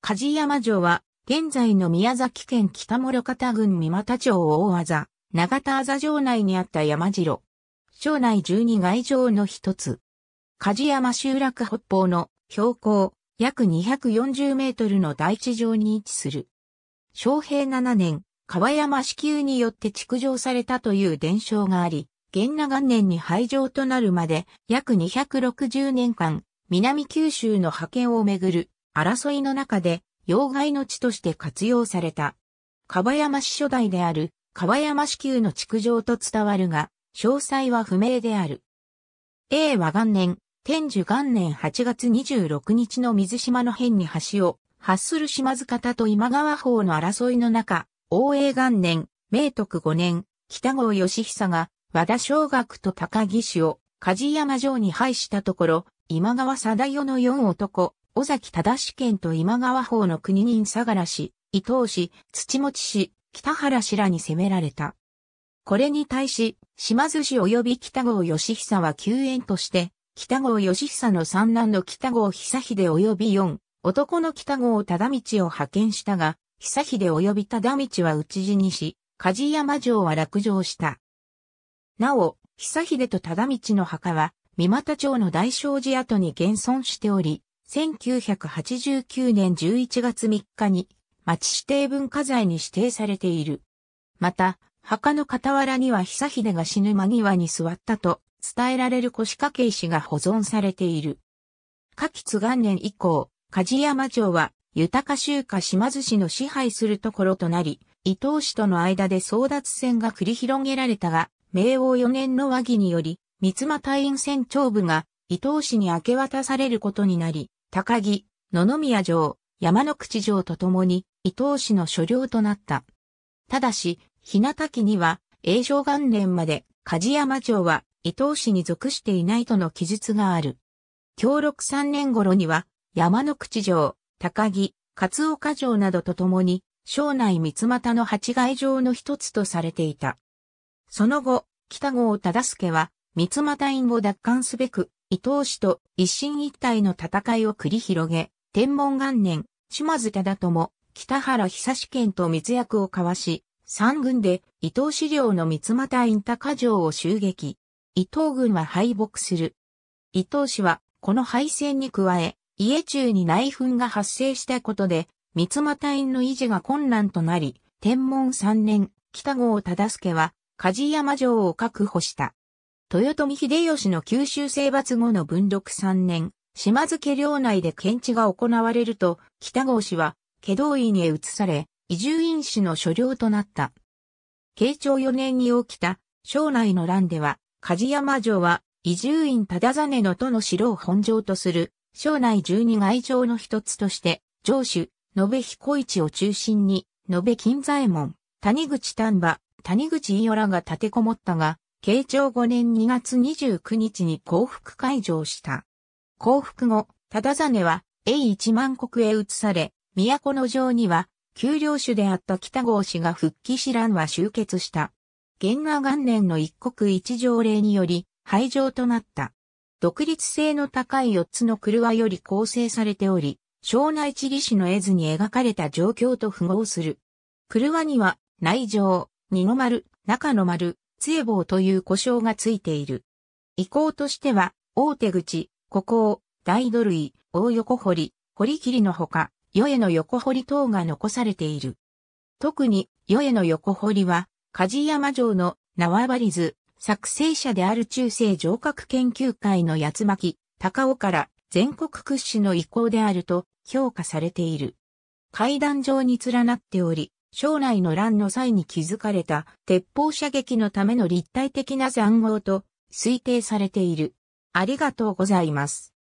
梶山城は、現在の宮崎県北諸方郡三股町大技、長田あざ城内にあった山城。城内12外城の一つ。梶山集落北方の標高約240メートルの大地上に位置する。昭平7年、川山支給によって築城されたという伝承があり、元那元年に廃城となるまで約260年間、南九州の覇権をめぐる争いの中で、妖怪の地として活用された。樺山市初代である、樺山市級の築城と伝わるが、詳細は不明である。A は元年、天寿元年8月26日の水島の辺に橋を、発する島津方と今川方の争いの中、応永元年、明徳5年、北郷義久が、和田小学と高木氏を、梶山城に配したところ、今川貞代の4男、尾崎忠志県と今川方の国人相良氏、伊藤氏、土持氏、北原氏らに攻められた。これに対し、島津氏及び北郷義久は救援として、北郷義久の三男の北郷久秀及び四、男の北郷忠道を派遣したが、久秀及び忠道は討ち死にし、梶山城は落城した。なお、久秀と忠道の墓は、三股町の大正寺跡に現存しており、1989年11月3日に町指定文化財に指定されている。また、墓の傍らには久秀が死ぬ間際に座ったと伝えられる腰掛け石が保存されている。夏季津元年以降、梶山城は豊州下島津市の支配するところとなり、伊東氏との間で争奪戦が繰り広げられたが、明王4年の和議により、三間隊員船長部が伊東氏に明け渡されることになり、高木、野々宮城、山の口城とともに伊東氏の所領となった。ただし、日向家には、永城元年まで梶山城は伊東氏に属していないとの記述がある。協力3年頃には、山の口城、高木、勝岡城などとともに、庄内三股の八街城の一つとされていた。その後、北郷忠助は、三股院を奪還すべく、伊東氏と一進一退の戦いを繰り広げ、天文元年、島津忠友、北原久志県と密約を交わし、三軍で伊東氏領の三股インタカ城を襲撃。伊東軍は敗北する。伊東氏は、この敗戦に加え、家中に内紛が発生したことで、三股院の維持が困難となり、天文三年、北郷忠助は、梶山城を確保した。豊臣秀吉の九州征伐後の文禄3年、島津家領内で検知が行われると、北郷氏は、家道院へ移され、移住院士の所領となった。慶長4年に起きた、省内の乱では、梶山城は、移住院忠真の都の城を本城とする、省内十二外城の一つとして、城主、延辺彦市を中心に、延辺金左衛門、谷口丹波、谷口伊予らが立てこもったが、慶長5年2月29日に降伏解除した。降伏後、忠真は、永一万国へ移され、都の城には、丘陵主であった北郷氏が復帰し乱は集結した。元和元年の一国一条令により、廃城となった。独立性の高い四つの車より構成されており、庄内地理師の絵図に描かれた状況と符合する。車には、内城、二の丸、中の丸、杖棒という呼称がついている。意向としては、大手口、古港、大土類、大横堀、堀切のほか、与えの横堀等が残されている。特に、与えの横堀は、梶山城の縄張り図、作成者である中世城郭研究会の八巻、高尾から全国屈指の意向であると評価されている。階段状に連なっており、将来の乱の際に築かれた鉄砲射撃のための立体的な塹壕と推定されている。ありがとうございます。